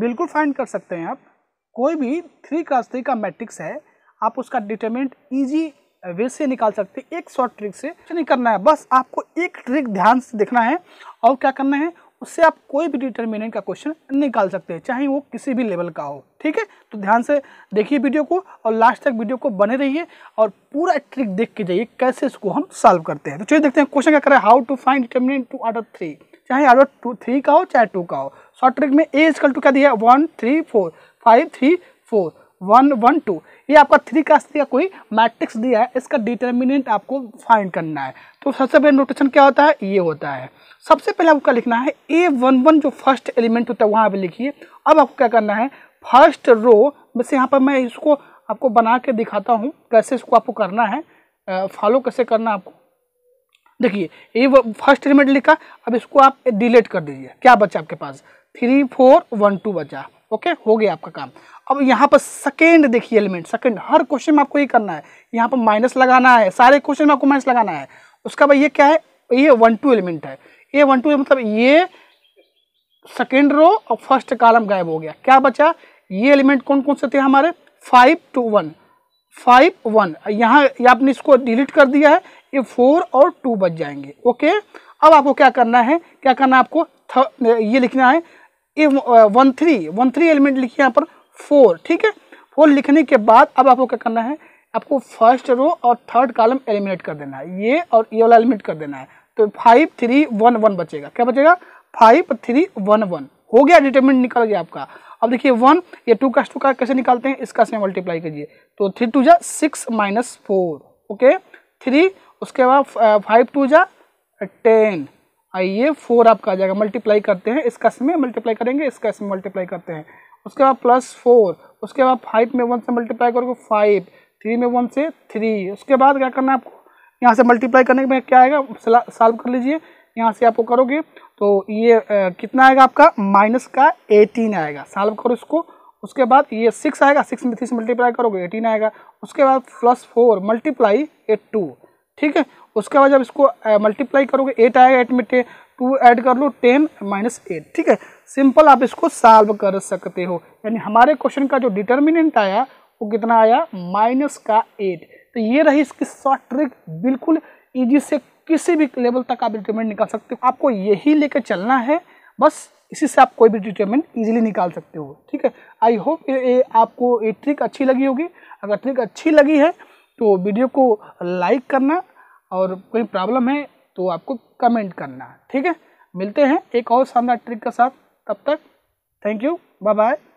बिल्कुल फाइंड कर सकते हैं आप कोई भी थ्री क्रॉस थ्री का मैट्रिक्स है आप उसका डिटरमिनेंट ईजी वे से निकाल सकते हैं एक शॉर्ट ट्रिक से नहीं करना है बस आपको एक ट्रिक ध्यान से देखना है और क्या करना है उससे आप कोई भी डिटर्मिनेंट का क्वेश्चन निकाल सकते हैं चाहे वो किसी भी लेवल का हो ठीक है तो ध्यान से देखिए वीडियो को और लास्ट तक वीडियो को बने रहिए और पूरा ट्रिक देख के जाइए कैसे इसको हम सॉल्व करते हैं तो चलिए देखते हैं क्वेश्चन क्या करें how to find determinant two out of three चाहे एरो टू थ्री का हो चाहे टू का हो शॉर्ट ट्रिक में ए स्कल टू क्या दिया है one three four five three four one one two ये आपका थ्री का कोई मैट्रिक्स दिया है इसका डिटर्मिनेंट आपको फाइंड करना है तो सबसे पहले नोटेशन क्या होता है ये होता है सबसे पहले आपको लिखना है ए वन वन जो फर्स्ट एलिमेंट होता है वहाँ पर लिखिए अब आपको क्या करना है फर्स्ट रो वैसे यहाँ पर मैं इसको आपको बना के दिखाता हूँ कैसे इसको आपको करना है फॉलो कैसे करना है आपको देखिए ये फर्स्ट एलिमेंट लिखा अब इसको आप डिलीट कर दीजिए क्या बचा आपके पास थ्री फोर वन टू बचा ओके हो गया आपका काम अब यहाँ पर सेकेंड देखिए एलिमेंट सेकेंड हर क्वेश्चन में आपको ये करना है यहाँ पर माइनस लगाना है सारे क्वेश्चन में आपको माइनस लगाना है उसका भाई ये क्या है ये वन टू एलिमेंट है ये वन टू मतलब ये सेकेंड रो और फर्स्ट कालम गायब हो गया क्या बचा ये एलिमेंट कौन कौन से थे हमारे five two one five one यहाँ आपने इसको डिलीट कर दिया है ये फोर और टू बच जाएंगे ओके अब आपको क्या करना है क्या करना है आपको ये लिखना है ये one three one three element लिखिए यहाँ पर फोर ठीक है फोर लिखने के बाद अब आपको क्या करना है आपको फर्स्ट रो और थर्ड कॉलम एलिमिनेट कर देना है ये और ये वाला एलिमिनेट कर देना है तो फाइव थ्री वन वन बचेगा क्या बचेगा फाइव थ्री वन वन हो गया डिटर्मिनेंट निकल गया आपका अब देखिए वन ये टू का टू का कैसे निकालते हैं इसका से मल्टीप्लाई कीजिए तो थ्री टू जा six minus four okay three उसके बाद फाइव uh, टू जा टेन आइए फोर आपका आ जाएगा मल्टीप्लाई करते हैं इसका समय मल्टीप्लाई करेंगे इसका इसमें मल्टीप्लाई करते हैं उसके बाद प्लस फोर उसके बाद फाइव में वन से मल्टीप्लाई करोगे फाइव थ्री में वन से थ्री उसके बाद क्या करना है आपको यहाँ से मल्टीप्लाई करने में क्या आएगा सॉल्व कर लीजिए यहाँ से आपको करोगे तो ये आ, कितना आएगा आपका माइनस का एटीन आएगा सॉल्व करो इसको उसके बाद ये सिक्स आएगा सिक्स में थ्री से मल्टीप्लाई करोगे एटीन आएगा उसके बाद plus four multiply eight two ठीक है उसके बाद जब इसको मल्टीप्लाई करोगे एट आएगा एट में टू ऐड कर लो टेन माइनस एट ठीक है सिंपल आप इसको सॉल्व कर सकते हो यानी हमारे क्वेश्चन का जो डिटर्मिनेंट आया वो कितना आया माइनस का एट तो ये रही इसकी शॉर्ट ट्रिक बिल्कुल ईजी से किसी भी लेवल तक आप डिटरमिनेंट निकाल सकते हो आपको यही लेकर चलना है बस इसी से आप कोई भी डिटरमिनेंट इजीली निकाल सकते हो ठीक है आई होप ये आपको ये ट्रिक अच्छी लगी होगी अगर ट्रिक अच्छी लगी है तो वीडियो को लाइक करना और कोई प्रॉब्लम है तो आपको कमेंट करना ठीक है मिलते हैं एक और शानदार ट्रिक के साथ तब तक थैंक यू बाय बाय